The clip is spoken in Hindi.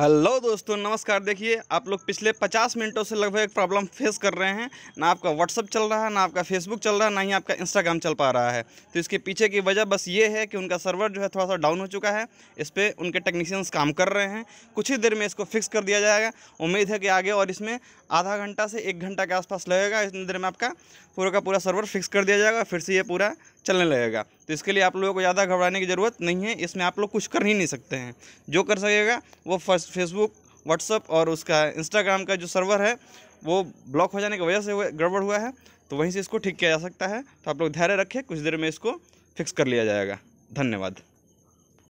हेलो दोस्तों नमस्कार देखिए आप लोग पिछले 50 मिनटों से लगभग एक प्रॉब्लम फेस कर रहे हैं ना आपका व्हाट्सअप चल रहा है ना आपका फेसबुक चल रहा है ना ही आपका इंस्टाग्राम चल पा रहा है तो इसके पीछे की वजह बस ये है कि उनका सर्वर जो है थोड़ा सा डाउन हो चुका है इस पर उनके टेक्नीशियंस काम कर रहे हैं कुछ ही देर में इसको फिक्स कर दिया जाएगा उम्मीद है कि आगे और इसमें आधा घंटा से एक घंटा के आसपास लगेगा इतनी देर में आपका पूरा का पूरा सर्वर फिक्स कर दिया जाएगा फिर से ये पूरा चलने लगेगा तो इसके लिए आप लोगों को ज़्यादा घबराने की ज़रूरत नहीं है इसमें आप लोग कुछ कर ही नहीं सकते हैं जो कर सकेगा वो फर्स्ट फेसबुक व्हाट्सअप और उसका इंस्टाग्राम का जो सर्वर है वो ब्लॉक हो जाने की वजह से गड़बड़ हुआ है तो वहीं से इसको ठीक किया जा सकता है तो आप लोग धैर्य रखें कुछ देर में इसको फिक्स कर लिया जाएगा धन्यवाद